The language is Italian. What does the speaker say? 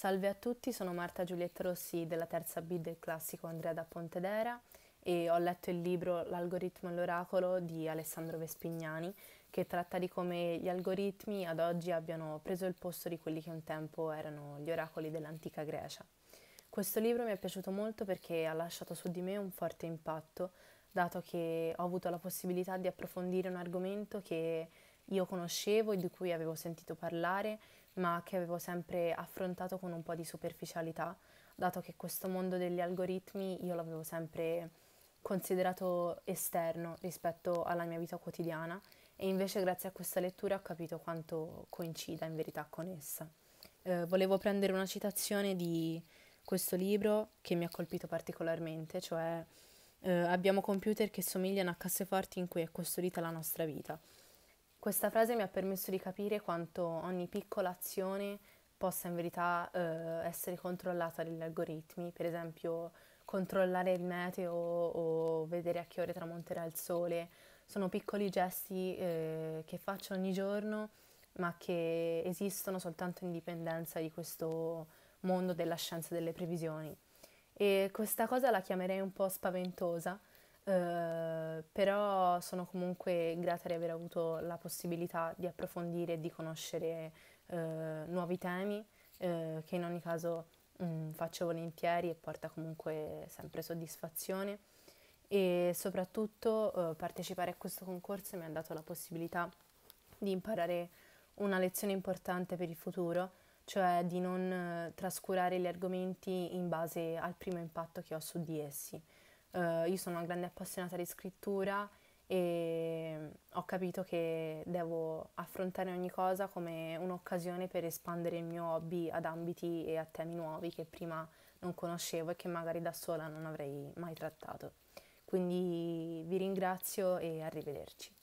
Salve a tutti, sono Marta Giulietta Rossi della terza B del classico Andrea da Pontedera e ho letto il libro L'algoritmo e l'oracolo di Alessandro Vespignani che tratta di come gli algoritmi ad oggi abbiano preso il posto di quelli che un tempo erano gli oracoli dell'antica Grecia. Questo libro mi è piaciuto molto perché ha lasciato su di me un forte impatto, dato che ho avuto la possibilità di approfondire un argomento che io conoscevo e di cui avevo sentito parlare, ma che avevo sempre affrontato con un po' di superficialità, dato che questo mondo degli algoritmi io l'avevo sempre considerato esterno rispetto alla mia vita quotidiana e invece grazie a questa lettura ho capito quanto coincida in verità con essa. Eh, volevo prendere una citazione di questo libro che mi ha colpito particolarmente, cioè eh, abbiamo computer che somigliano a casseforti in cui è costruita la nostra vita. Questa frase mi ha permesso di capire quanto ogni piccola azione possa in verità eh, essere controllata dagli algoritmi, per esempio controllare il meteo o vedere a che ore tramonterà il sole. Sono piccoli gesti eh, che faccio ogni giorno ma che esistono soltanto in dipendenza di questo mondo della scienza delle previsioni. E questa cosa la chiamerei un po' spaventosa Ehm, però sono comunque grata di aver avuto la possibilità di approfondire e di conoscere uh, nuovi temi uh, che in ogni caso mh, mm, faccio volentieri e porta comunque sempre soddisfazione e soprattutto eh, partecipare a questo concorso mi ha dato la possibilità di imparare una lezione importante per il futuro, cioè di non eh, trascurare gli argomenti in base al primo impatto che ho su di essi. Uh, io sono una grande appassionata di scrittura e ho capito che devo affrontare ogni cosa come un'occasione per espandere il mio hobby ad ambiti e a temi nuovi che prima non conoscevo e che magari da sola non avrei mai trattato. Quindi vi ringrazio e arrivederci.